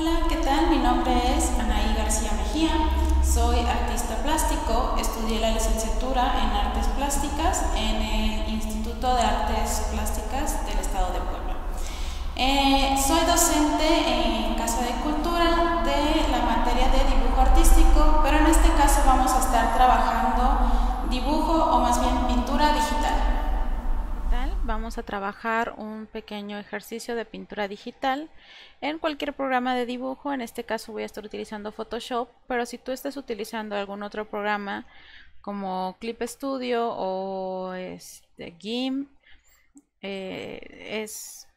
Hola, ¿qué tal? Mi nombre es Anaí García Mejía, soy artista plástico, estudié la licenciatura en artes plásticas en el Instituto de Artes Plásticas del Estado de Puebla. Eh, soy docente en Casa de Cultura de la materia de dibujo artístico, pero en este caso vamos a estar trabajando dibujo o más bien pintura vamos a trabajar un pequeño ejercicio de pintura digital en cualquier programa de dibujo. En este caso voy a estar utilizando Photoshop, pero si tú estás utilizando algún otro programa como Clip Studio o este, GIMP, eh, es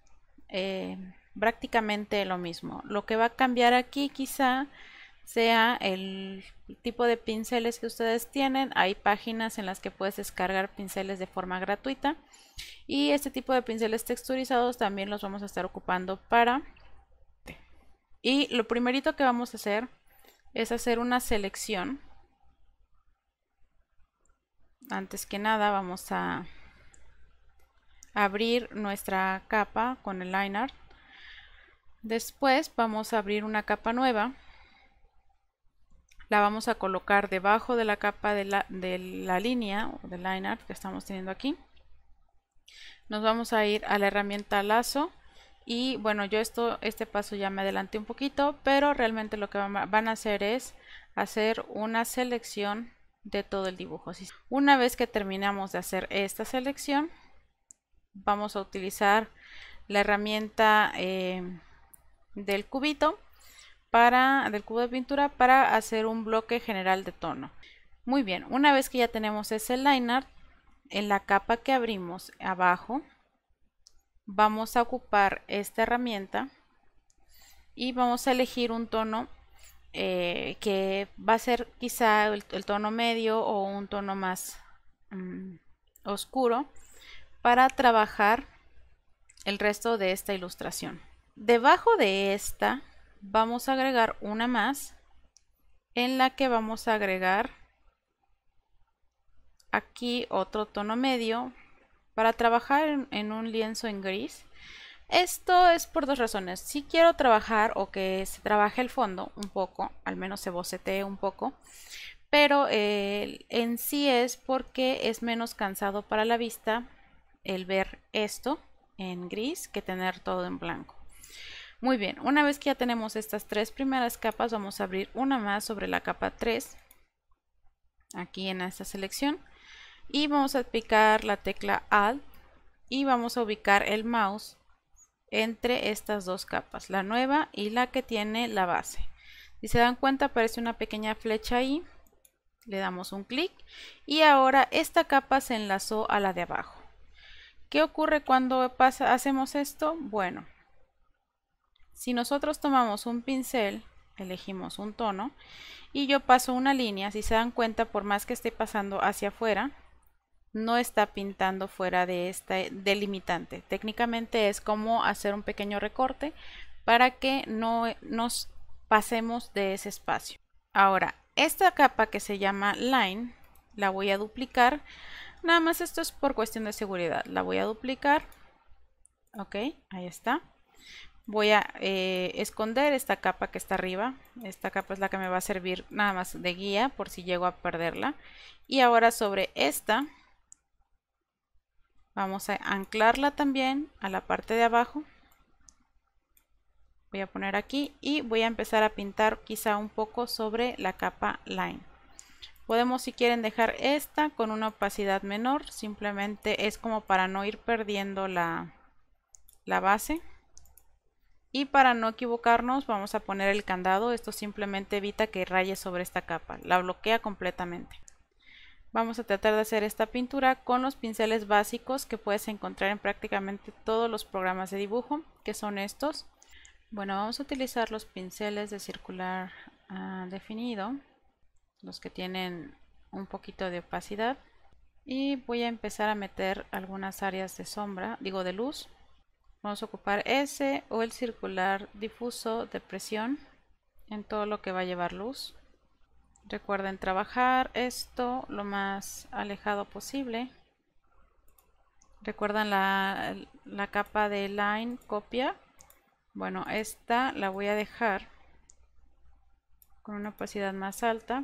eh, prácticamente lo mismo. Lo que va a cambiar aquí quizá sea el tipo de pinceles que ustedes tienen. Hay páginas en las que puedes descargar pinceles de forma gratuita. Y este tipo de pinceles texturizados también los vamos a estar ocupando para... Y lo primerito que vamos a hacer es hacer una selección. Antes que nada vamos a abrir nuestra capa con el line art. Después vamos a abrir una capa nueva la vamos a colocar debajo de la capa de la, de la línea o de line que estamos teniendo aquí nos vamos a ir a la herramienta lazo y bueno yo esto este paso ya me adelanté un poquito pero realmente lo que van a hacer es hacer una selección de todo el dibujo una vez que terminamos de hacer esta selección vamos a utilizar la herramienta eh, del cubito para, del cubo de pintura para hacer un bloque general de tono. Muy bien, una vez que ya tenemos ese line en la capa que abrimos abajo, vamos a ocupar esta herramienta y vamos a elegir un tono eh, que va a ser quizá el, tono medio o un tono más mm, oscuro para trabajar el resto de esta ilustración. Debajo de esta vamos a agregar una más en la que vamos a agregar aquí otro tono medio para trabajar en, un lienzo en gris. Esto es por dos razones. Si quiero trabajar o que se trabaje el fondo un poco, al menos se bocetee un poco, pero eh, en sí es porque es menos cansado para la vista el ver esto en gris que tener todo en blanco. Muy bien, una vez que ya tenemos estas tres primeras capas, vamos a abrir una más sobre la capa 3, aquí en esta selección, y vamos a aplicar la tecla Alt y vamos a ubicar el mouse entre estas dos capas, la nueva y la que tiene la base. Si se dan cuenta aparece una pequeña flecha ahí, le damos un clic y ahora esta capa se enlazó a la de abajo. ¿Qué ocurre cuando hacemos esto? Bueno, si nosotros tomamos un pincel, elegimos un tono y yo paso una línea, si se dan cuenta, por más que esté pasando hacia afuera, no está pintando fuera de este delimitante. Técnicamente es como hacer un pequeño recorte para que no nos pasemos de ese espacio. Ahora, esta capa que se llama line, la voy a duplicar. Nada más esto es por cuestión de seguridad. La voy a duplicar. Ok, ahí está voy a eh, esconder esta capa que está arriba. Esta capa es la que me va a servir nada más de guía por si llego a perderla. Y ahora sobre esta vamos a anclarla también a la parte de abajo. Voy a poner aquí y voy a empezar a pintar quizá un poco sobre la capa line. Podemos si quieren dejar esta con una opacidad menor, simplemente es como para no ir perdiendo la base. Y para no equivocarnos vamos a poner el candado, esto simplemente evita que raye sobre esta capa, la bloquea completamente. Vamos a tratar de hacer esta pintura con los pinceles básicos que puedes encontrar en prácticamente todos los programas de dibujo, que son estos. Bueno, vamos a utilizar los pinceles de circular ah, definido, los que tienen un poquito de opacidad. Y voy a empezar a meter algunas áreas de sombra, digo de luz. Vamos a ocupar ese o el circular difuso de presión en todo lo que va a llevar luz. Recuerden trabajar esto lo más alejado posible. Recuerdan la, capa de line copia. Bueno, esta la voy a dejar con una opacidad más alta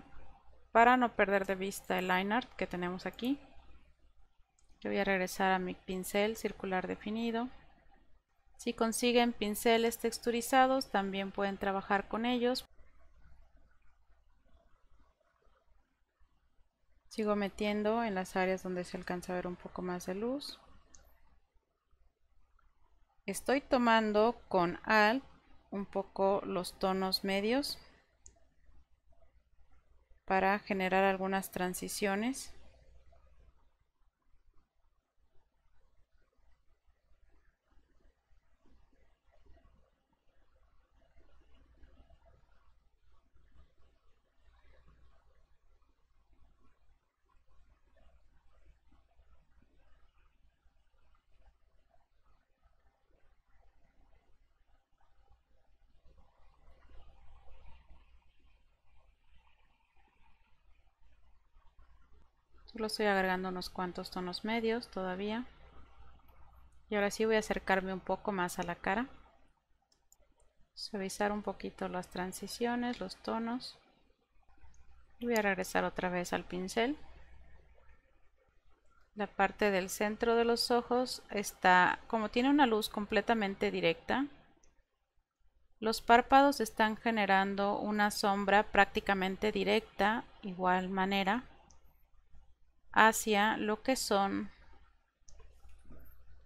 para no perder de vista el line art que tenemos aquí. voy a regresar a mi pincel circular definido. Si consiguen pinceles texturizados, también pueden trabajar con ellos. Sigo metiendo en las áreas donde se alcanza a ver un poco más de luz. Estoy tomando con al un poco los tonos medios para generar algunas transiciones. lo estoy agregando unos cuantos tonos medios todavía. Y ahora sí voy a acercarme un poco más a la cara. Suavizar un poquito las transiciones, los tonos. Y voy a regresar otra vez al pincel. La parte del centro de los ojos está, como tiene una luz completamente directa, los párpados están generando una sombra prácticamente directa, igual manera hacia lo que son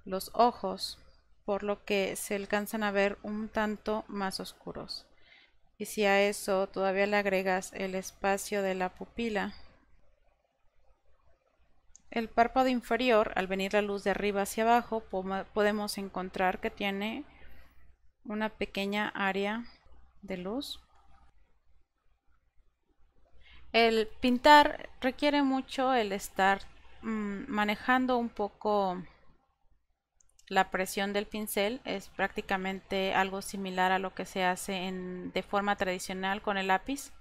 los ojos, por lo que se alcanzan a ver un tanto más oscuros. Y si a eso todavía le agregas el espacio de la pupila, el párpado inferior, al venir la luz de arriba hacia abajo, podemos encontrar que tiene una pequeña área de luz el pintar requiere mucho el estar mm, manejando un poco la presión del pincel es prácticamente algo similar a lo que se hace de forma tradicional con el lápiz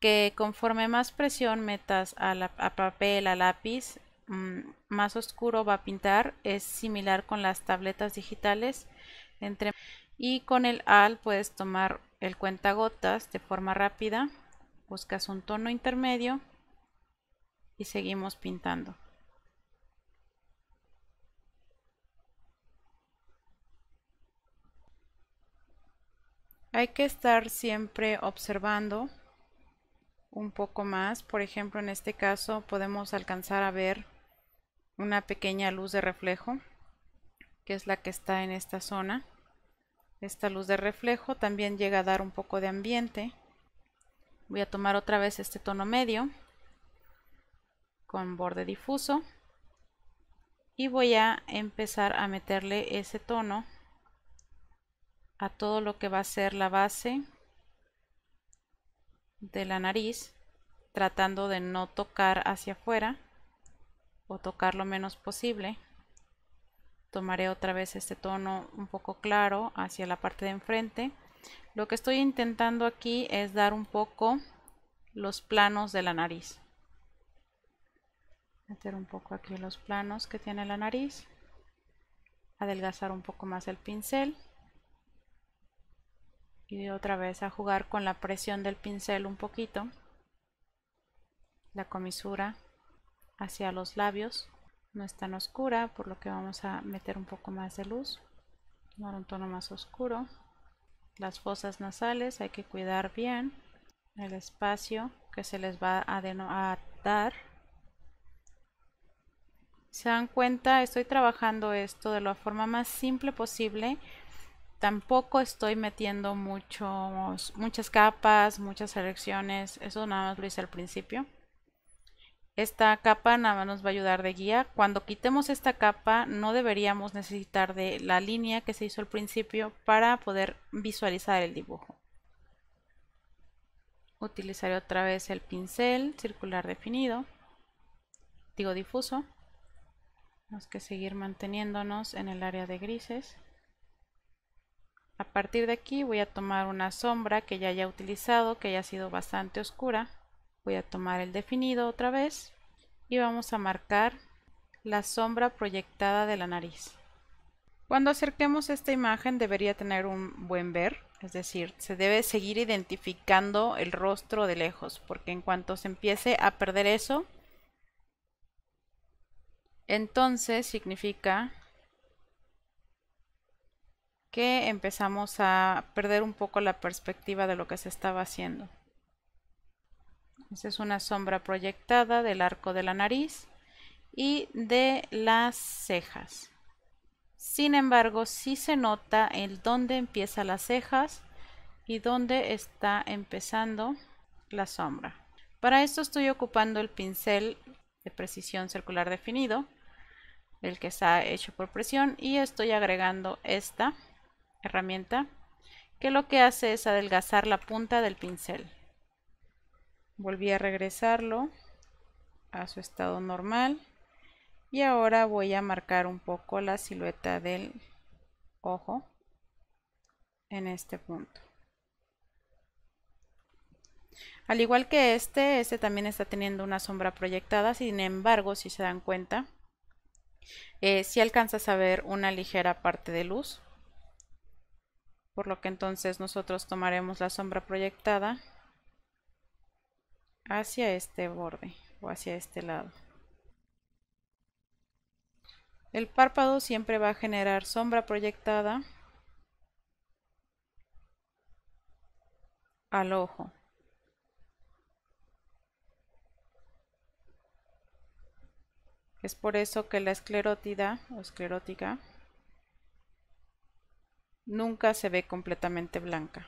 que conforme más presión metas a, papel, al lápiz mm, más oscuro va a pintar es similar con las tabletas digitales y con el AL puedes tomar el cuentagotas de forma rápida buscas un tono intermedio y seguimos pintando. Hay que estar siempre observando un poco más. Por ejemplo, en este caso podemos alcanzar a ver una pequeña luz de reflejo, que es la que está en esta zona. Esta luz de reflejo también llega a dar un poco de ambiente. Voy a tomar otra vez este tono medio con borde difuso y voy a empezar a meterle ese tono a todo lo que va a ser la base de la nariz tratando de no tocar hacia afuera o tocar lo menos posible tomaré otra vez este tono un poco claro hacia la parte de enfrente lo que estoy intentando aquí es dar un poco los planos de la nariz. Meter un poco aquí los planos que tiene la nariz. Adelgazar un poco más el pincel. Y otra vez a jugar con la presión del pincel un poquito. La comisura hacia los labios. No es tan oscura, por lo que vamos a meter un poco más de luz. Tomar un tono más oscuro. Las fosas nasales hay que cuidar bien el espacio que se les va a, dar. Se dan cuenta, estoy trabajando esto de la forma más simple posible. Tampoco estoy metiendo muchas capas, muchas selecciones. Eso nada más lo hice al principio. Esta capa nada más nos va a ayudar de guía. Cuando quitemos esta capa no deberíamos necesitar de la línea que se hizo al principio para poder visualizar el dibujo. Utilizaré otra vez el pincel circular definido, digo difuso. Tenemos que seguir manteniéndonos en el área de grises. A partir de aquí voy a tomar una sombra que ya haya utilizado, que haya sido bastante oscura voy a tomar el definido otra vez y vamos a marcar la sombra proyectada de la nariz. Cuando acerquemos esta imagen debería tener un buen ver, es decir, se debe seguir identificando el rostro de lejos, porque en cuanto se empiece a perder eso, entonces significa que empezamos a perder un poco la perspectiva de lo que se estaba haciendo. Esa es una sombra proyectada del arco de la nariz y de las cejas. Sin embargo, sí se nota el dónde empieza las cejas y dónde está empezando la sombra. Para esto estoy ocupando el pincel de precisión circular definido, el que está hecho por presión, y estoy agregando esta herramienta que lo que hace es adelgazar la punta del pincel volví a regresarlo a su estado normal y ahora voy a marcar un poco la silueta del ojo en este punto al igual que este, este también está teniendo una sombra proyectada, sin embargo, si se dan cuenta, eh, si alcanzas a ver una ligera parte de luz, por lo que entonces nosotros tomaremos la sombra proyectada hacia este borde o hacia este lado. El párpado siempre va a generar sombra proyectada al ojo. Es por eso que la esclerótida o esclerótica nunca se ve completamente blanca.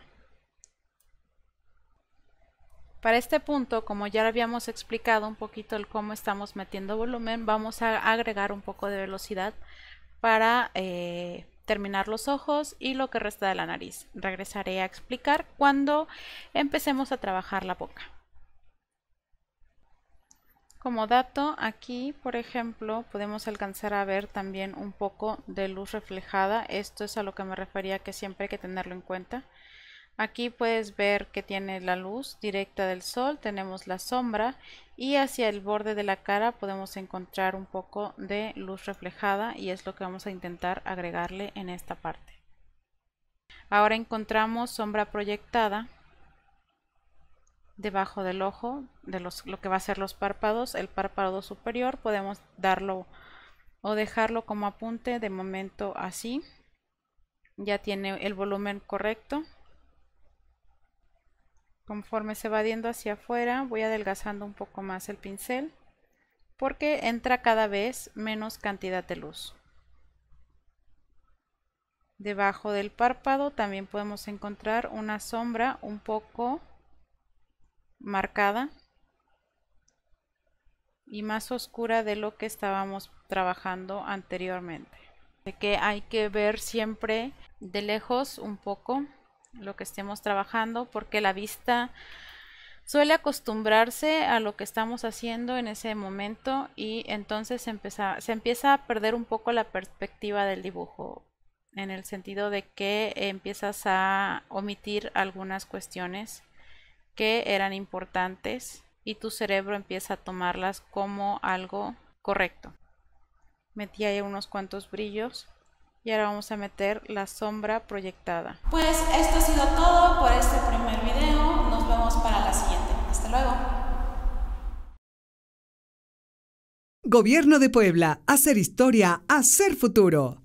Para este punto, como ya habíamos explicado un poquito el cómo estamos metiendo volumen, vamos a agregar un poco de velocidad para eh, terminar los ojos y lo que resta de la nariz. Regresaré a explicar cuando empecemos a trabajar la boca. Como dato, aquí, por ejemplo, podemos alcanzar a ver también un poco de luz reflejada. Esto es a lo que me refería que siempre hay que tenerlo en cuenta. Aquí puedes ver que tiene la luz directa del sol, tenemos la sombra y hacia el borde de la cara podemos encontrar un poco de luz reflejada y es lo que vamos a intentar agregarle en esta parte. Ahora encontramos sombra proyectada debajo del ojo, de los, lo que va a ser los párpados, el párpado superior podemos darlo o dejarlo como apunte de momento así. Ya tiene el volumen correcto Conforme se va viendo hacia afuera voy adelgazando un poco más el pincel porque entra cada vez menos cantidad de luz. Debajo del párpado también podemos encontrar una sombra un poco marcada y más oscura de lo que estábamos trabajando anteriormente. De que hay que ver siempre de lejos un poco lo que estemos trabajando, porque la vista suele acostumbrarse a lo que estamos haciendo en ese momento y entonces se, empieza, se empieza a perder un poco la perspectiva del dibujo, en el sentido de que empiezas a omitir algunas cuestiones que eran importantes y tu cerebro empieza a tomarlas como algo correcto. Metí ahí unos cuantos brillos y ahora vamos a meter la sombra proyectada. Pues esto ha sido todo por este primer video. Nos vemos para la siguiente. Hasta luego. Gobierno de Puebla. Hacer historia. Hacer futuro.